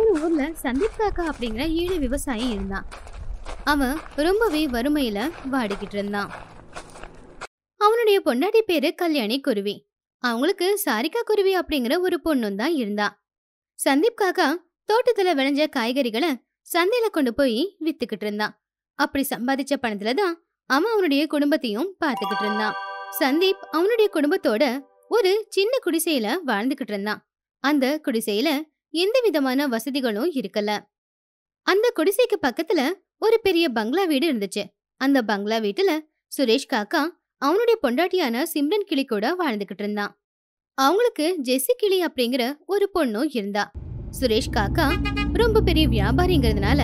ஒரு ஊர்ல சந்தீப் காக்கா அப்படிங்கிற ஈழ விவசாயி இருந்தான் அவன் ரொம்பவே வறுமையில வாடிக்கிட்டு இருந்தான் அவனுடைய பொண்டாட்டி பேரு கல்யாணி குருவி அவங்களுக்கு சாரிகா குருவி அப்படிங்கிற ஒரு பொண்ணும் தான் இருந்தா சந்தீப் காக்கா தோட்டத்துல விளைஞ்ச காய்கறிகளை சந்தையில கொண்டு போய் வித்துக்கிட்டு இருந்தான் அப்படி சம்பாதிச்ச பணத்துல தான் அவன் அவனுடைய குடும்பத்தையும் பார்த்துக்கிட்டு இருந்தான் சந்தீப் அவனுடைய குடும்பத்தோட ஒரு சின்ன குடிசையில வாழ்ந்துகிட்டு இருந்தான் அந்த குடிசையில எந்த விதமான வசதிகளும் இருக்கல அந்த குடிசைக்கு பக்கத்துல ஒரு பெரிய பங்களா வீடு இருந்துச்சு அந்த பங்களா வீட்டுல சுரேஷ் காக்கா அவனுடைய பொண்டாட்டியான சிம்ரன் கிளி கூட வாழ்ந்துகிட்டு இருந்தான் அவங்களுக்கு ஜெஸ்ஸி கிளி அப்படிங்கிற ஒரு பொண்ணும் இருந்தா சுரேஷ் காக்கா ரொம்ப பெரிய வியாபாரிங்கிறதுனால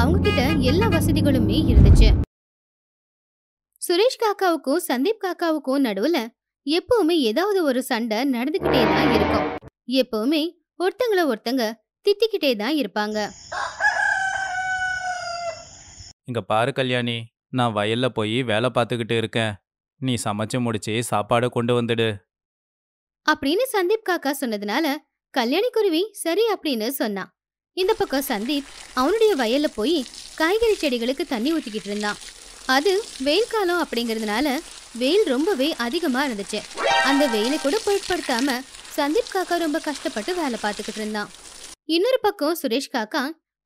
அவங்க கிட்ட எல்லா வசதிகளுமே இருந்துச்சு சுரேஷ் காக்காவுக்கும் சந்தீப் காக்காவுக்கும் நடுவுல எப்பவுமே ஏதாவது ஒரு சண்டை நடந்துகிட்டே தான் இருக்கும் எப்பவுமே ஒருத்தங்கள ஒருத்தங்க தித்திக்கிட்டே தான் இருப்பாங்க இங்க பாரு கல்யாணி நான் வயல்ல போய் வேலை பார்த்துக்கிட்டு இருக்கேன் நீ சமைச்சு முடிச்சு சாப்பாடு கொண்டு வந்துடு அப்படின்னு சந்தீப் காக்கா சொன்னதுனால கல்யாணி குருவி சரி அப்படின்னு சொன்னான் இந்த பக்கம் சந்தீப் அவனுடைய வயல்ல போய் காய்கறி செடிகளுக்கு தண்ணி ஊத்திக்கிட்டு இருந்தான் அது வெயில் காலம் அப்படிங்கிறதுனால வெயில் ரொம்பவே அதிகமா இருந்துச்சு அந்த வெயிலை கூட பொருட்படுத்தாம சந்தீப் காக்கா ரொம்ப கஷ்டப்பட்டு வேலை பார்த்துக்கிட்டு இருந்தான் இன்னொரு பக்கம் சுரேஷ் காக்கா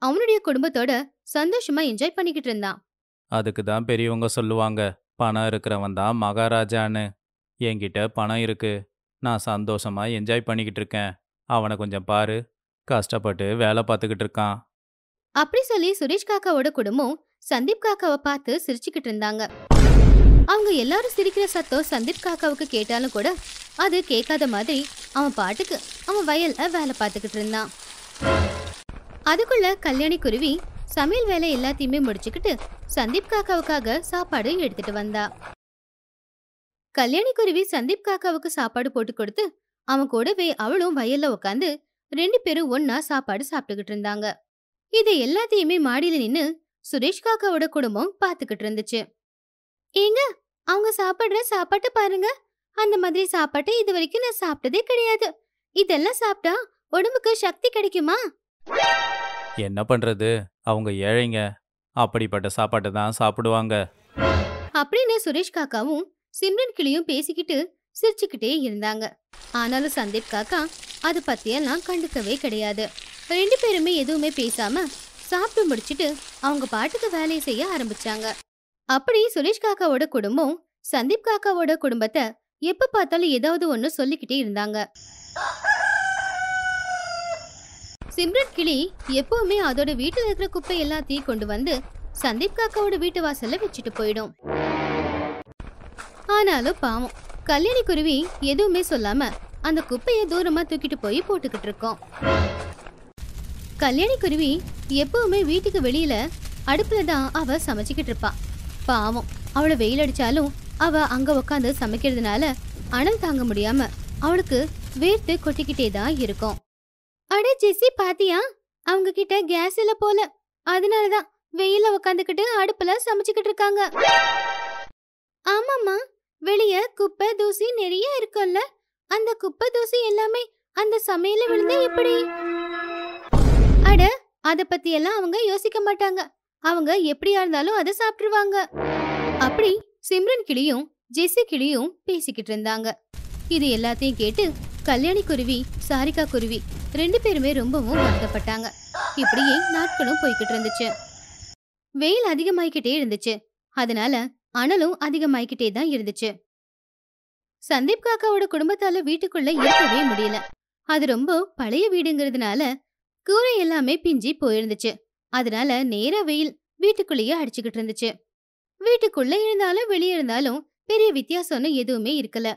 அவனுடைய குடும்பத்தோட சந்தோஷமா என்ஜாய் பண்ணிக்கிட்டு இருந்தான் அதுக்கு தான் பெரியவங்க சொல்லுவாங்க பணம் இருக்கிறவன் தான் மகாராஜான்னு என்கிட்ட பணம் இருக்கு நான் சந்தோஷமா என்ஜாய் பண்ணிக்கிட்டு இருக்கேன் அவனை கொஞ்சம் பாரு கஷ்டப்பட்டு வேலை பார்த்துக்கிட்டு இருக்கான் அப்படி சொல்லி சுரேஷ் காக்காவோட குடும்பம் சந்தீப் காக்காவை பார்த்து சிரிச்சுக்கிட்டு இருந்தாங்க அவங்க எல்லாரும் சிரிக்கிற சத்தம் சந்தீப் காக்காவுக்கு கேட்டாலும் கூட அது கேட்காத மாதிரி அவன் பாட்டுக்கு அவன் வயல்ல வேலை பார்த்துக்கிட்டு இருந்தான் அதுக்குள்ள கல்யாணி குருவி சமையல் வேலை எல்லாத்தையுமே முடிச்சுக்கிட்டு சந்தீப் காக்காவுக்காக சாப்பாடு எடுத்துட்டு வந்தா கல்யாணி குருவி சந்தீப் காக்காவுக்கு சாப்பாடு போட்டு கொடுத்து அவன் கூடவே அவளும் வயல்ல உட்காந்து ரெண்டு பேரும் ஒன்னா சாப்பாடு சாப்பிட்டுக்கிட்டு இருந்தாங்க இது எல்லாத்தையுமே மாடியில நின்னு சுரேஷ் காக்காவோட குடும்பம் பாத்துக்கிட்டு இருந்துச்சு ஏங்க அவங்க சாப்பிட்ற சாப்பாட்டை பாருங்க அந்த மாதிரி சாப்பாட்டை இது வரைக்கும் நான் சாப்பிட்டதே கிடையாது இதெல்லாம் சாப்பிட்டா உடம்புக்கு சக்தி கிடைக்குமா என்ன பண்றது அவங்க ஏழைங்க அப்படிப்பட்ட சாப்பாட்டை தான் சாப்பிடுவாங்க அப்படின்னு சுரேஷ் காக்காவும் சிம்ரன் கிளியும் பேசிக்கிட்டு சிரிச்சுக்கிட்டே இருந்தாங்க ஆனாலும் சந்தீப் காக்கா அது பத்தியெல்லாம் கண்டுக்கவே கிடையாது ரெண்டு பேருமே எதுவுமே பேசாம சாப்பிட்டு முடிச்சிட்டு அவங்க பாட்டுக்கு வேலையை செய்ய ஆரம்பிச்சாங்க அப்படி சுரேஷ் காக்காவோட குடும்பம் சந்தீப் காக்காவோட குடும்பத்தை எப்ப பார்த்தாலும் ஏதாவது ஒன்று சொல்லிக்கிட்டே இருந்தாங்க சிம்ரன் கிளி எப்பவுமே அதோட வீட்டில் இருக்கிற குப்பை எல்லாத்தையும் கொண்டு வந்து சந்தீப் காக்காவோட வீட்டு வாசல்ல வச்சுட்டு போயிடும் ஆனாலும் பாவம் கல்யாணி குருவி எதுவுமே சொல்லாம அந்த குப்பையை தூரமா தூக்கிட்டு போய் போட்டுக்கிட்டு இருக்கோம் கல்யாணி குருவி எப்பவுமே வீட்டுக்கு வெளியில அடுப்புலதான் தான் அவ சமைச்சுக்கிட்டு இருப்பான் பாவம் அவளை வெயில் அடிச்சாலும் அவ அங்க உக்காந்து சமைக்கிறதுனால அனல் தாங்க முடியாம அவளுக்கு வேர்த்து கொட்டிக்கிட்டே தான் இருக்கும் அட ஜெஸ்ஸி பாத்தியா அவங்க கிட்ட கேஸ் இல்ல போல அதனாலதான் வெயில உக்காந்துக்கிட்டு அடுப்புல சமைச்சுக்கிட்டு இருக்காங்க ஆமாமா வெளிய குப்பை தூசி நிறைய இருக்கும்ல அந்த குப்பை தூசி எல்லாமே அந்த சமையல விழுந்து எப்படி அட அத பத்தி எல்லாம் அவங்க யோசிக்க மாட்டாங்க அவங்க எப்படியா இருந்தாலும் அதை சாப்பிட்டுருவாங்க அப்படி சிம்ரன் கிளியும் ஜெசி கிளியும் பேசிக்கிட்டு இருந்தாங்க இது எல்லாத்தையும் கேட்டு கல்யாணி குருவி சாரிகா குருவி ரெண்டு பேருமே ரொம்பவும் வருத்தப்பட்டாங்க இப்படியே நாட்களும் போய்கிட்டு இருந்துச்சு வெயில் அதிகமாயிக்கிட்டே இருந்துச்சு அதனால அனலும் அதிகமாயிக்கிட்டே தான் இருந்துச்சு சந்தீப் காக்காவோட குடும்பத்தால வீட்டுக்குள்ள இருக்கவே முடியல அது ரொம்ப பழைய வீடுங்கிறதுனால கூரை எல்லாமே பிஞ்சி போயிருந்துச்சு அதனால நேர வெயில் வீட்டுக்குள்ளேயே அடிச்சுக்கிட்டு இருந்துச்சு வீட்டுக்குள்ள இருந்தாலும் வெளியே இருந்தாலும் பெரிய வித்தியாசம்னு எதுவுமே இருக்கல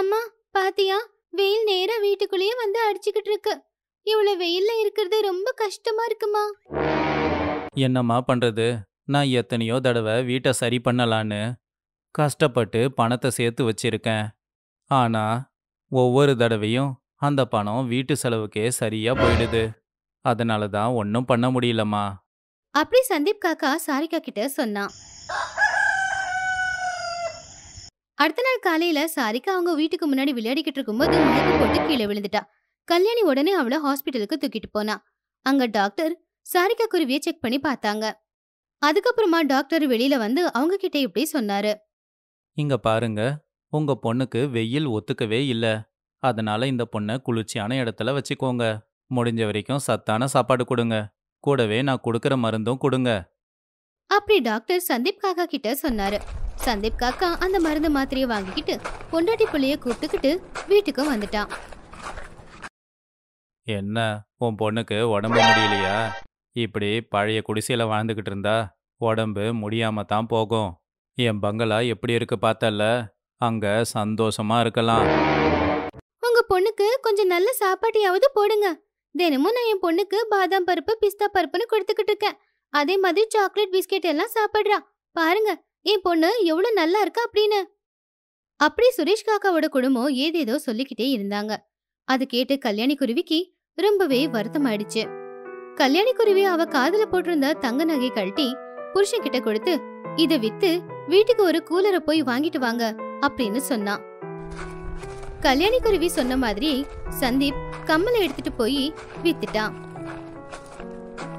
அம்மா பாத்தியா வெயில் நேரா வீட்டுக்குள்ளேயே வந்து அடிச்சுக்கிட்டு இருக்கு இவ்வளவு வெயில்ல இருக்கிறது ரொம்ப கஷ்டமா இருக்குமா என்னம்மா பண்றது நான் எத்தனையோ தடவை வீட்டை சரி பண்ணலான்னு கஷ்டப்பட்டு பணத்தை சேர்த்து வச்சிருக்கேன் ஆனா ஒவ்வொரு தடவையும் அந்த பணம் வீட்டு செலவுக்கே சரியா போயிடுது அதனால தான் ஒன்றும் பண்ண முடியலம்மா அப்படி சந்தீப் காக்கா சாரிகா கிட்ட சொன்னான் அடுத்த நாள் காலையில சாரிகா அவங்க வீட்டுக்கு முன்னாடி விளையாடிக்கிட்டு இருக்கும்போது மயக்கம் போட்டு கீழே விழுந்துட்டா கல்யாணி உடனே அவளை ஹாஸ்பிட்டலுக்கு தூக்கிட்டு போனா அங்க டாக்டர் சாரிகா குருவியை செக் பண்ணி பார்த்தாங்க அதுக்கப்புறமா டாக்டர் வெளியில வந்து அவங்க கிட்ட இப்படி சொன்னாரு இங்க பாருங்க உங்க பொண்ணுக்கு வெயில் ஒத்துக்கவே இல்ல அதனால இந்த பொண்ணை குளிர்ச்சியான இடத்துல வச்சுக்கோங்க முடிஞ்ச வரைக்கும் சத்தான சாப்பாடு கொடுங்க கூடவே நான் கொடுக்கற மருந்தும் கொடுங்க அப்படி டாக்டர் சந்தீப் காக்கா கிட்ட சொன்னாரு சந்தீப் காக்கா அந்த மருந்து மாத்திரையை வாங்கிக்கிட்டு பொண்டாட்டி புள்ளைய கூப்பிட்டுக்கிட்டு வீட்டுக்கு வந்துட்டான் என்ன உன் பொண்ணுக்கு உடம்பு முடியலையா இப்படி பழைய குடிசையில் வாழ்ந்துக்கிட்டு இருந்தா உடம்பு முடியாம தான் போகும் என் பங்களா எப்படி இருக்கு பார்த்தல்ல அங்க சந்தோஷமா இருக்கலாம் உங்க பொண்ணுக்கு கொஞ்சம் நல்ல சாப்பாட்டையாவது போடுங்க தினமும் நான் என் பொண்ணுக்கு பாதாம் பருப்பு பிஸ்தா பருப்புன்னு கொடுத்துக்கிட்டு இருக்கேன் அதே மாதிரி சாக்லேட் பிஸ்கெட் எல்லாம் சாப்பிடுறா பாருங்க என் பொண்ணு எவ்வளவு நல்லா இருக்கா அப்படின்னு அப்படி சுரேஷ் காக்காவோட குடும்பம் ஏதேதோ சொல்லிக்கிட்டே இருந்தாங்க அது கேட்டு கல்யாணி குருவிக்கு ரொம்பவே வருத்தம் ஆயிடுச்சு கல்யாணி குருவி அவ காதுல போட்டிருந்த தங்க நகை கழட்டி புருஷன் கிட்ட கொடுத்து இத வித்து வீட்டுக்கு ஒரு கூலரை போய் வாங்கிட்டு வாங்க அப்படின்னு சொன்னான் கல்யாணி குருவி சொன்ன மாதிரி சந்தீப் கம்மலை எடுத்துட்டு போய் வித்துட்டான்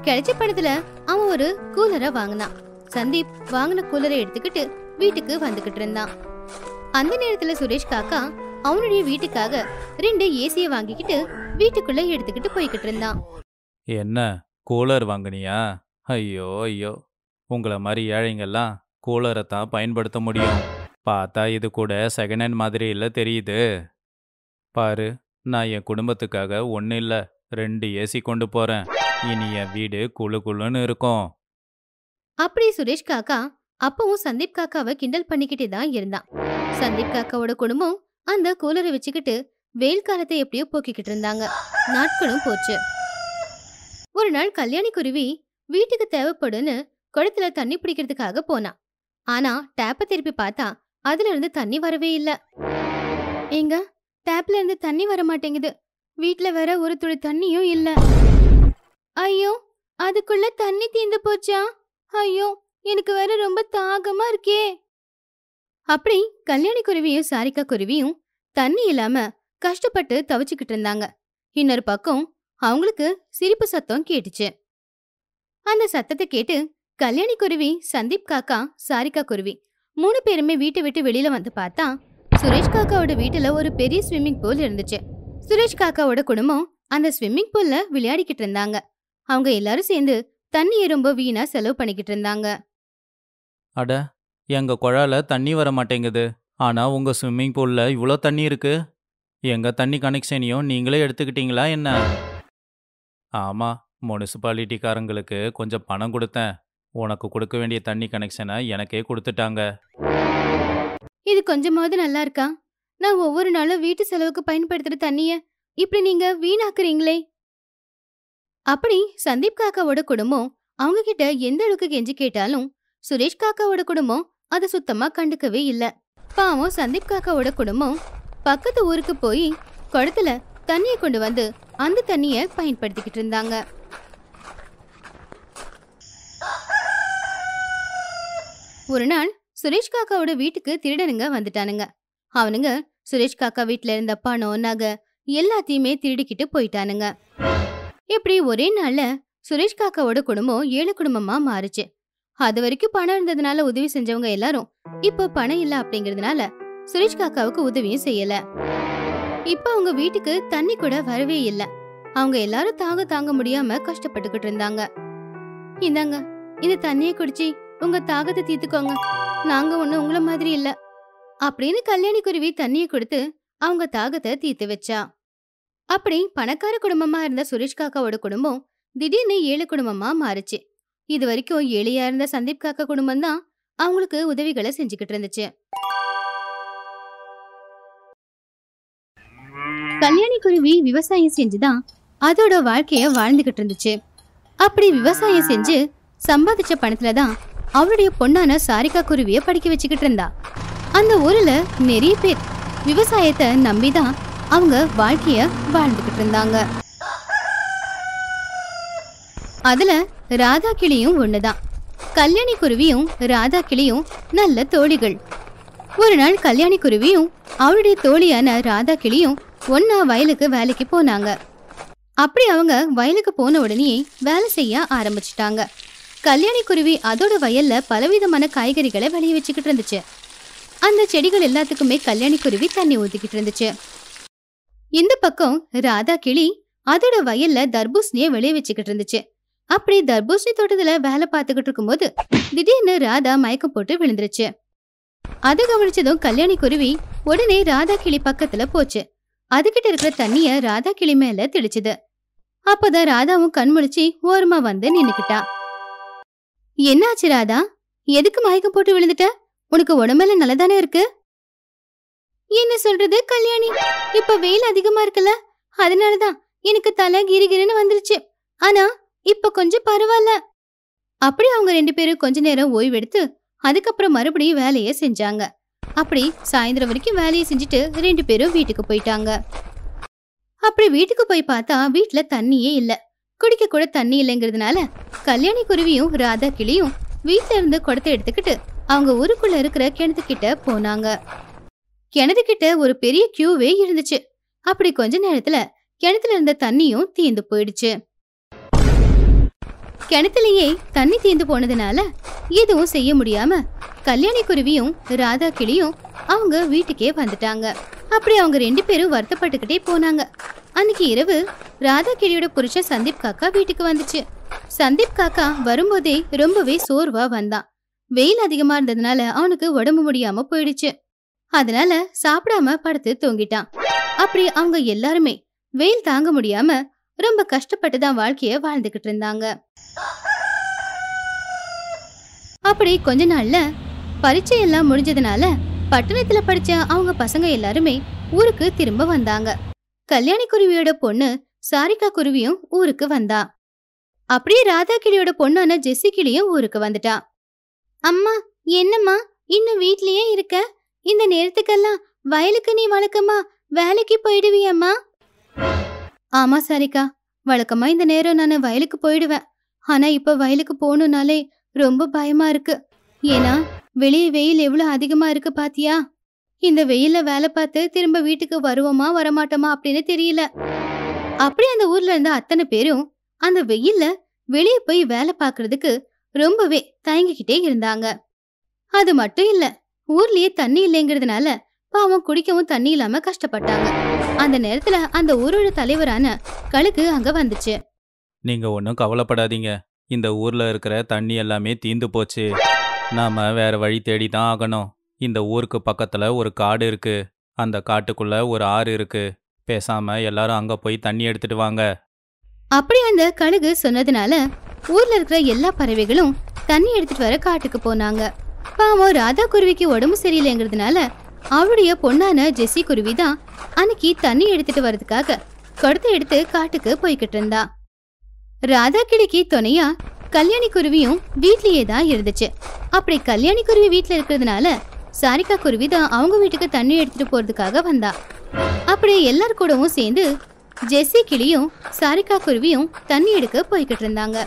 கிடைச்ச பணத்துல அவன் ஒரு கூலரை வாங்கினான் சந்தீப் வாங்கின கூலரை எடுத்துக்கிட்டு வீட்டுக்கு வந்துகிட்டு இருந்தான் அந்த நேரத்துல சுரேஷ் காக்கா அவனுடைய வீட்டுக்காக ரெண்டு ஏசியை வாங்கிக்கிட்டு வீட்டுக்குள்ள எடுத்துக்கிட்டு போய்கிட்டு இருந்தான் என்ன கூலர் வாங்கினியா ஐயோ ஐயோ உங்களை மாதிரி ஏழைங்கெல்லாம் கூலரை தான் பயன்படுத்த முடியும் பார்த்தா இது கூட செகண்ட் ஹேண்ட் மாதிரி இல்லை தெரியுது பாரு நான் என் குடும்பத்துக்காக ஒன்றும் இல்லை ரெண்டு ஏசி கொண்டு போறேன் இனி என் வீடு குளு குளுன்னு இருக்கும் அப்படி சுரேஷ் காக்கா அப்பவும் சந்தீப் காக்காவை கிண்டல் பண்ணிக்கிட்டே தான் இருந்தான் சந்தீப் காக்காவோட குடும்பம் அந்த கூலரை வச்சுக்கிட்டு வெயில் காலத்தை எப்படியோ போக்கிக்கிட்டு இருந்தாங்க நாட்களும் போச்சு ஒரு நாள் கல்யாணி குருவி வீட்டுக்கு தேவைப்படுன்னு குளத்துல தண்ணி பிடிக்கிறதுக்காக போனான் ஆனா டேப்பை திருப்பி பார்த்தா அதுல இருந்து தண்ணி வரவே இல்லை எங்க டேப்ல இருந்து தண்ணி வர மாட்டேங்குது வீட்ல வேற ஒரு துளி தண்ணியும் இல்ல ஐயோ அதுக்குள்ள தண்ணி தீந்து போச்சா ஐயோ எனக்கு வேற ரொம்ப தாகமா இருக்கே அப்படி கல்யாணி குருவியும் சாரிக்கா குருவியும் தண்ணி இல்லாம கஷ்டப்பட்டு தவிச்சுக்கிட்டு இருந்தாங்க இன்னொரு பக்கம் அவங்களுக்கு சிரிப்பு சத்தம் கேட்டுச்சு அந்த சத்தத்தை கேட்டு கல்யாணி குருவி சந்தீப் காக்கா சாரிக்கா குருவி மூணு பேருமே வீட்டை விட்டு வெளியில வந்து பார்த்தா சுரேஷ் காக்காவோட வீட்டில் ஒரு பெரிய ஸ்விம்மிங் பூல் இருந்துச்சு சுரேஷ் காக்காவோட குடும்பம் அந்த ஸ்விம்மிங் பூல்ல விளையாடிக்கிட்டு இருந்தாங்க அவங்க எல்லாரும் சேர்ந்து தண்ணியை ரொம்ப வீணா செலவு பண்ணிக்கிட்டு இருந்தாங்க அட எங்க குழால தண்ணி வர மாட்டேங்குது ஆனா உங்க ஸ்விம்மிங் பூல்ல இவ்வளோ தண்ணி இருக்கு எங்க தண்ணி கனெக்ஷனையும் நீங்களே எடுத்துக்கிட்டீங்களா என்ன ஆமா முனிசிபாலிட்டிக்காரங்களுக்கு கொஞ்சம் பணம் கொடுத்தேன் உனக்கு கொடுக்க வேண்டிய தண்ணி கனெக்ஷனை எனக்கே கொடுத்துட்டாங்க இது கொஞ்சமாவது நல்லா இருக்கா நான் ஒவ்வொரு நாளும் வீட்டு செலவுக்கு பயன்படுத்துற தண்ணிய இப்படி நீங்க வீணாக்குறீங்களே அப்படி சந்தீப் காக்காவோட குடும்பம் அவங்க கிட்ட எந்த அளவுக்கு கெஞ்சி கேட்டாலும் சுரேஷ் காக்காவோட குடும்பம் அதை சுத்தமா கண்டுக்கவே இல்ல பாவம் சந்தீப் காக்காவோட குடும்பம் பக்கத்து ஊருக்கு போய் குடத்துல தண்ணிய கொண்டு வந்து அந்த தண்ணிய பயன்படுத்திக்கிட்டு இருந்தாங்க ஒரு நாள் சுரேஷ் காக்காவோட வீட்டுக்கு திருடனுங்க வந்துட்டானுங்க அவனுங்க சுரேஷ் காக்கா வீட்டுல இருந்த பணம் நகை எல்லாத்தையுமே திருடிக்கிட்டு போயிட்டானுங்க இப்படி ஒரே நாள்ல சுரேஷ் காக்காவோட குடும்பம் ஏழு குடும்பமா மாறுச்சு அது வரைக்கும் பணம் இருந்ததுனால உதவி செஞ்சவங்க எல்லாரும் இப்ப பணம் இல்ல அப்படிங்கறதுனால சுரேஷ் காக்காவுக்கு உதவியும் செய்யல இப்ப அவங்க வீட்டுக்கு தண்ணி கூட வரவே இல்ல அவங்க எல்லாரும் தாங்க தாங்க முடியாம கஷ்டப்பட்டுகிட்டு இருந்தாங்க இந்தாங்க இந்த தண்ணியை குடிச்சு உங்க தாகத்தை தீர்த்துக்கோங்க நாங்க ஒண்ணு உங்கள மாதிரி இல்ல அப்படின்னு கல்யாணி குருவி தண்ணிய கொடுத்து அவங்க தாகத்தை தீர்த்து வச்சா அப்படி பணக்கார குடும்பமா இருந்த சுரேஷ் காக்காவோட குடும்பம் திடீர்னு ஏழு குடும்பமா மாறுச்சு இது வரைக்கும் ஏழையா இருந்த சந்தீப் காக்கா குடும்பம் தான் அவங்களுக்கு உதவிகளை செஞ்சுக்கிட்டு இருந்துச்சு கல்யாணி குருவி விவசாயம் செஞ்சுதான் அதோட வாழ்க்கைய வாழ்ந்துகிட்டு இருந்துச்சு அப்படி விவசாயம் செஞ்சு சம்பாதிச்ச பணத்துல தான் அவளுடைய பொண்ணான சாரிகா குருவிய படிக்க வச்சுக்கிட்டு இருந்தா அந்த ஊர்ல நிறைய பேர் விவசாயத்தை நம்பிதான் அவங்க வாழ்க்கைய வாழ்ந்துகிட்டு இருந்தாங்க அதுல ராதா கிளியும் ஒண்ணுதான் கல்யாணி குருவியும் ராதா கிளியும் நல்ல தோழிகள் ஒரு நாள் கல்யாணி குருவியும் அவளுடைய தோழியான ராதா கிளியும் ஒன்னா வயலுக்கு வேலைக்கு போனாங்க அப்படி அவங்க வயலுக்கு போன உடனே வேலை செய்ய ஆரம்பிச்சிட்டாங்க கல்யாணி குருவி அதோட வயல்ல பலவிதமான காய்கறிகளை விளைய வச்சுக்கிட்டு இருந்துச்சு அந்த செடிகள் எல்லாத்துக்குமே கல்யாணி குருவி தண்ணி ஊத்திக்கிட்டு இருந்துச்சு இந்த பக்கம் ராதா கிளி அதோட வயல்ல தர்பூசணிய வெளியே வச்சுக்கிட்டு இருந்துச்சு அப்படி தர்பூசணி தோட்டத்துல வேலை பார்த்துக்கிட்டு இருக்கும்போது திடீர்னு ராதா மயக்கம் போட்டு விழுந்துருச்சு அதை கவனிச்சதும் கல்யாணி குருவி உடனே ராதா கிளி பக்கத்துல போச்சு அதுகிட்ட இருக்கிற தண்ணிய ராதா கிளி மேல தெளிச்சுது அப்பதான் ராதாவும் கண்முழிச்சு ஓரமா வந்து நின்னுக்கிட்டா என்னாச்சு ராதா எதுக்கு மயக்கம் போட்டு விழுந்துட்ட உனக்கு உடம்பெல நல்லதானே இருக்கு என்ன சொல்றது கல்யாணி இப்ப வெயில் அதிகமா இருக்குல்ல அதனாலதான் எனக்கு தலை கிரிகிரின்னு வந்துருச்சு ஆனா இப்ப கொஞ்சம் பரவாயில்ல அப்படி அவங்க ரெண்டு பேரும் கொஞ்ச நேரம் ஓய்வெடுத்து அதுக்கப்புறம் மறுபடியும் வேலையை செஞ்சாங்க அப்படி சாயந்தரம் வரைக்கும் வேலையை செஞ்சுட்டு ரெண்டு பேரும் வீட்டுக்கு போயிட்டாங்க அப்படி வீட்டுக்கு போய் பார்த்தா வீட்டுல தண்ணியே இல்லை குடிக்க கூட தண்ணி இல்லைங்கிறதுனால கல்யாணி குருவியும் ராதா கிளியும் வீட்ல இருந்து குடத்தை எடுத்துக்கிட்டு அவங்க ஊருக்குள்ள இருக்கிற கிணத்துக்கிட்ட போனாங்க கிணத்துக்கிட்ட ஒரு பெரிய கியூவே இருந்துச்சு அப்படி கொஞ்ச நேரத்துல கிணத்துல இருந்த தண்ணியும் தீந்து போயிடுச்சு கிணத்துலயே தண்ணி தீந்து போனதுனால எதுவும் செய்ய முடியாம கல்யாணி குருவியும் ராதா கிளியும் அவங்க வீட்டுக்கே வந்துட்டாங்க அப்படி அவங்க ரெண்டு பேரும் வருத்தப்பட்டுக்கிட்டே போனாங்க அன்னைக்கு இரவு ராதா கிளியோட புருஷன் சந்தீப் காக்கா வீட்டுக்கு வந்துச்சு சந்தீப் காக்கா வரும்போதே ரொம்பவே சோர்வா வந்தான் வெயில் அதிகமா இருந்ததுனால அவனுக்கு உடம்பு முடியாம போயிடுச்சு அதனால சாப்பிடாம படுத்து தூங்கிட்டான் அப்படி அவங்க எல்லாருமே வெயில் தாங்க முடியாம ரொம்ப கஷ்டப்பட்டு தான் வாழ்க்கைய வாழ்ந்துகிட்டு இருந்தாங்க அப்படி கொஞ்ச நாள்ல பரீட்சை எல்லாம் முடிஞ்சதுனால பட்டணத்துல படிச்ச அவங்க பசங்க எல்லாருமே ஊருக்கு திரும்ப வந்தாங்க கல்யாணி குருவியோட பொண்ணு சாரிகா குருவியும் ஊருக்கு வந்தா அப்படியே ராதா கிளியோட பொண்ணான ஜெஸ்ஸி கிளியும் ஊருக்கு வந்துட்டா அம்மா என்னம்மா இன்னும் வீட்லயே இருக்க இந்த நேரத்துக்கெல்லாம் வயலுக்கு நீ வழக்கமா வேலைக்கு போயிடுவியம்மா ஆமா சாரிகா வழக்கமா இந்த நேரம் நான் வயலுக்கு போயிடுவேன் ஆனா இப்ப வயலுக்கு போகணும்னாலே ரொம்ப பயமா இருக்கு ஏன்னா வெளியே வெயில் எவ்வளோ அதிகமாக இருக்கு பாத்தியா இந்த வெயில்ல வேலை பார்த்து திரும்ப வீட்டுக்கு வருவோமா வரமாட்டோமா அப்படின்னு தெரியல அப்படி அந்த ஊர்ல இருந்த அத்தனை பேரும் அந்த வெயில்ல வெளியே போய் வேலை பார்க்கறதுக்கு ரொம்பவே தயங்கிக்கிட்டே இருந்தாங்க அது மட்டும் இல்ல ஊர்லயே தண்ணி இல்லைங்கிறதுனால பாவம் குடிக்கவும் தண்ணி இல்லாம கஷ்டப்பட்டாங்க அந்த நேரத்துல அந்த ஊரோட தலைவரான கழுக்கு அங்க வந்துச்சு நீங்க ஒன்னும் கவலைப்படாதீங்க இந்த ஊர்ல இருக்கிற தண்ணி எல்லாமே தீந்து போச்சு நாம வேற வழி தேடி தான் ஆகணும் இந்த ஊருக்கு பக்கத்துல ஒரு காடு இருக்கு அந்த காட்டுக்குள்ள ஒரு ஆறு இருக்கு பேசாம எல்லாரும் அங்க போய் தண்ணி எடுத்துட்டு வாங்க அப்படி அந்த கழுகு சொன்னதுனால ஊர்ல இருக்கிற எல்லா பறவைகளும் தண்ணி எடுத்துட்டு வர காட்டுக்கு போனாங்க பாவம் ராதா குருவிக்கு உடம்பு சரியில்லைங்கிறதுனால அவளுடைய பொண்ணான ஜெஸ்ஸி குருவி தான் அன்னைக்கு தண்ணி எடுத்துட்டு வர்றதுக்காக கொடுத்த எடுத்து காட்டுக்கு போய்கிட்டு இருந்தா ராதா கிளிக்கு துணையா கல்யாணி குருவியும் வீட்லயே தான் இருந்துச்சு அப்படி கல்யாணி குருவி வீட்டில் இருக்கிறதுனால சாரிகா குருவி தான் அவங்க வீட்டுக்கு தண்ணி எடுத்துட்டு போறதுக்காக வந்தா அப்படி எல்லார் கூடவும் சேர்ந்து ஜெஸ்ஸி கிளியும் சாரிகா குருவியும் தண்ணி எடுக்க போய்கிட்டு இருந்தாங்க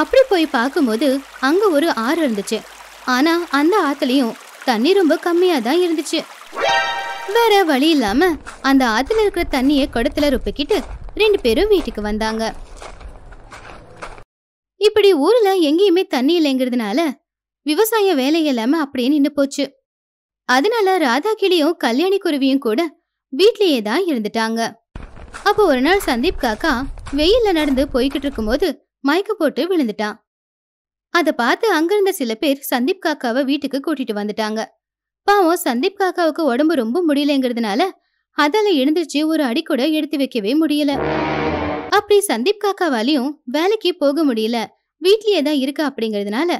அப்படி போய் பார்க்கும்போது அங்க ஒரு ஆறு இருந்துச்சு ஆனா அந்த ஆத்துலயும் தண்ணி ரொம்ப கம்மியா தான் இருந்துச்சு வேற வழி இல்லாம அந்த ஆத்துல இருக்கிற தண்ணிய குடத்துல ருப்பிக்கிட்டு ரெண்டு பேரும் வீட்டுக்கு வந்தாங்க இப்படி ஊர்ல எங்கேயுமே தண்ணி இல்லைங்கிறதுனால விவசாய வேலை இல்லாம அப்படியே நின்று போச்சு அதனால ராதா கிளியும் கல்யாணி குருவியும் கூட வீட்லயே தான் இருந்துட்டாங்க அப்போ ஒரு நாள் சந்தீப் காக்கா வெயில்ல நடந்து போய்கிட்டு இருக்கும்போது மயக்க போட்டு விழுந்துட்டான் அதை பார்த்து அங்கிருந்த சில பேர் சந்தீப் காக்காவை வீட்டுக்கு கூட்டிட்டு வந்துட்டாங்க பாவம் சந்தீப் காக்காவுக்கு உடம்பு ரொம்ப முடியலங்கிறதுனால அதால எழுந்திருச்சு ஒரு அடி கூட எடுத்து வைக்கவே முடியல அப்படி சந்தீப் காக்காவாலையும் வேலைக்கு போக முடியல வீட்லயே தான் இருக்கு அப்படிங்கறதுனால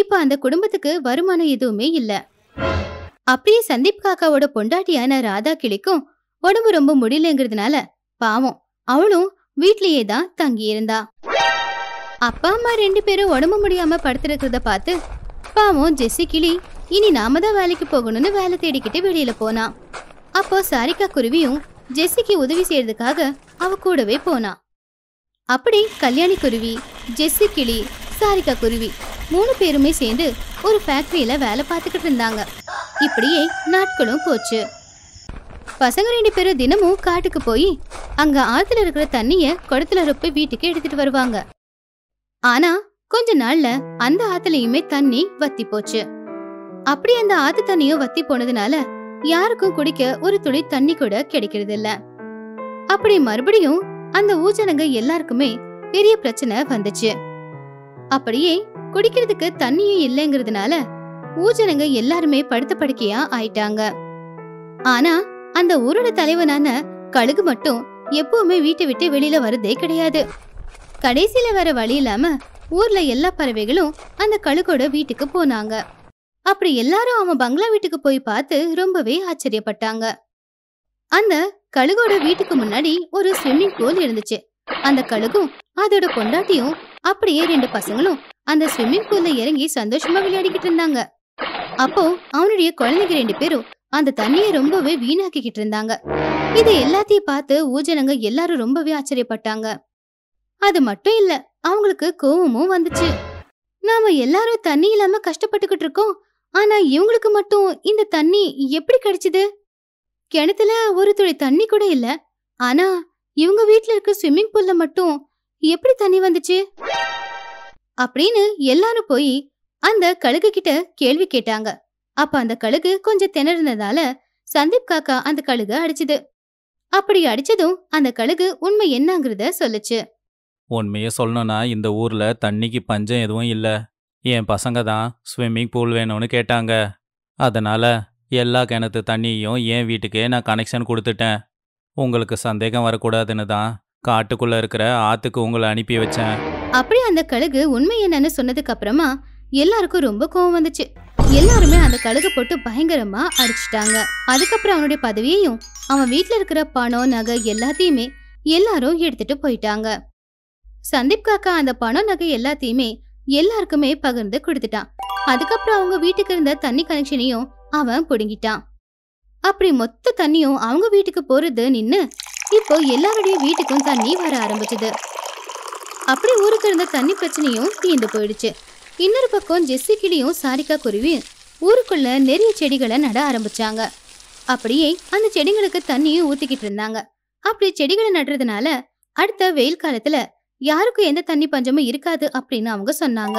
இப்ப அந்த குடும்பத்துக்கு வருமானம் எதுவுமே இல்ல அப்படியே சந்தீப் காக்காவோட பொண்டாட்டியான ராதா கிளிக்கும் உடம்பு ரொம்ப முடியலங்கிறதுனால பாவம் அவளும் வீட்லயே தான் தங்கி இருந்தா அப்பா அம்மா ரெண்டு பேரும் உடம்பு முடியாம படுத்திருக்கிறத பார்த்து பாவம் ஜெஸ்ஸி கிளி இனி நாம தான் வேலைக்கு போகணும்னு வேலை தேடிக்கிட்டு வெளியில போனா அப்போ சாரிகா குருவியும் ஜெஸ்ஸிக்கு உதவி செய்யறதுக்காக அவ கூடவே போனா அப்படி கல்யாணி குருவி ஜெஸ்ஸி கிளி சாரிகா குருவி மூணு பேருமே சேர்ந்து ஒரு ஃபேக்டரியில வேலை பார்த்துக்கிட்டு இருந்தாங்க இப்படியே நாட்களும் போச்சு பசங்க ரெண்டு பேரும் தினமும் காட்டுக்கு போய் அங்க ஆத்துல இருக்கிற தண்ணிய குடத்துல ரொப்பி வீட்டுக்கு எடுத்துட்டு வருவாங்க ஆனா கொஞ்ச நாள்ல அந்த ஆத்துலயுமே தண்ணி வத்தி போச்சு அப்படி அந்த ஆத்து தண்ணியும் வத்தி போனதுனால யாருக்கும் குடிக்க ஒரு துளி தண்ணி கூட கிடைக்கிறது இல்ல அப்படி மறுபடியும் அந்த ஊஜனங்க எல்லாருக்குமே பெரிய பிரச்சனை வந்துச்சு அப்படியே குடிக்கிறதுக்கு தண்ணியும் இல்லைங்கிறதுனால ஊஜனங்க எல்லாருமே படுத்த படுக்கையா ஆயிட்டாங்க ஆனா அந்த ஊரோட தலைவனான கழுகு மட்டும் எப்பவுமே வீட்டை விட்டு வெளியில வரதே கிடையாது கடைசியில வர வழி இல்லாம ஊர்ல எல்லா பறவைகளும் அந்த கழுகோட வீட்டுக்கு போனாங்க அப்படி எல்லாரும் அவன் பங்களா வீட்டுக்கு போய் பார்த்து ரொம்பவே ஆச்சரியப்பட்டாங்க அந்த கழுகோட வீட்டுக்கு முன்னாடி ஒரு ஸ்விம்மிங் பூல் இருந்துச்சு அந்த கழுகும் அதோட கொண்டாட்டியும் அப்படியே ரெண்டு பசங்களும் அந்த ஸ்விம்மிங் பூல்ல இறங்கி சந்தோஷமா விளையாடிக்கிட்டு இருந்தாங்க அப்போ அவனுடைய குழந்தைங்க ரெண்டு பேரும் அந்த தண்ணிய ரொம்பவே வீணாக்கிக்கிட்டு இருந்தாங்க இது எல்லாத்தையும் பார்த்து ஊஜனங்க எல்லாரும் ரொம்பவே ஆச்சரியப்பட்டாங்க அது மட்டும் இல்ல அவங்களுக்கு கோவமும் வந்துச்சு நாம எல்லாரும் தண்ணி இல்லாம கஷ்டப்பட்டுக்கிட்டு இருக்கோம் ஆனா இவங்களுக்கு மட்டும் இந்த தண்ணி எப்படி கிடைச்சது கிணத்துல ஒரு துளி தண்ணி கூட இல்ல ஆனா இவங்க வீட்ல இருக்க ஸ்விம்மிங் பூல்ல மட்டும் எப்படி தண்ணி வந்துச்சு அப்படின்னு எல்லாரும் போய் அந்த கழுகு கிட்ட கேள்வி கேட்டாங்க அப்ப அந்த கழுகு கொஞ்சம் திணறினதால சந்தீப் காக்கா அந்த கழுக அடிச்சது அப்படி அடிச்சதும் அந்த கழுகு உண்மை என்னங்கிறத சொல்லுச்சு உண்மைய சொல்லணும்னா இந்த ஊர்ல தண்ணிக்கு பஞ்சம் எதுவும் இல்ல என் பசங்க தான் ஸ்விம்மிங் பூல் வேணும்னு கேட்டாங்க அதனால எல்லா கிணத்து தண்ணியும் என் வீட்டுக்கே நான் கனெக்ஷன் கொடுத்துட்டேன் உங்களுக்கு சந்தேகம் வரக்கூடாதுன்னு தான் காட்டுக்குள்ள இருக்கிற ஆத்துக்கு உங்களை அனுப்பி வச்சேன் அப்படி அந்த கழுகு உண்மை என்னன்னு சொன்னதுக்கு அப்புறமா எல்லாருக்கும் ரொம்ப கோவம் வந்துச்சு எல்லாருமே அந்த கழுகு போட்டு பயங்கரமா அடிச்சிட்டாங்க அதுக்கப்புறம் அவனுடைய பதவியையும் அவன் வீட்டுல இருக்கிற பணம் நகை எல்லாத்தையுமே எல்லாரும் எடுத்துட்டு போயிட்டாங்க சந்தீப் காக்கா அந்த பணம் நகை எல்லாத்தையுமே எல்லாருக்குமே பகிர்ந்து கொடுத்துட்டான் அதுக்கப்புறம் அவங்க வீட்டுக்கு இருந்த தண்ணி கனெக்ஷனையும் அவன் புடுங்கிட்டான் அப்படி மொத்த தண்ணியும் அவங்க வீட்டுக்கு போறது நின்று இப்போ எல்லாருடைய வீட்டுக்கும் தண்ணி வர ஆரம்பிச்சது அப்படி ஊருக்கு இருந்த தண்ணி பிரச்சனையும் தீர்ந்து போயிடுச்சு இன்னொரு பக்கம் ஜெஸ்ஸி கிளியும் சாரிக்கா குருவி ஊருக்குள்ள நிறைய செடிகளை நட ஆரம்பிச்சாங்க அப்படியே அந்த செடிகளுக்கு தண்ணியும் ஊத்திக்கிட்டு இருந்தாங்க அப்படி செடிகளை நடுறதுனால அடுத்த வெயில் காலத்துல யாருக்கும் எந்த தண்ணி பஞ்சமும் இருக்காது அப்படின்னு அவங்க சொன்னாங்க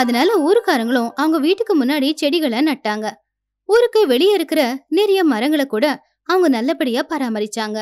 அதனால ஊருக்காரங்களும் அவங்க வீட்டுக்கு முன்னாடி செடிகளை நட்டாங்க ஊருக்கு வெளியே இருக்கிற நிறைய மரங்களை கூட அவங்க நல்லபடியா பராமரிச்சாங்க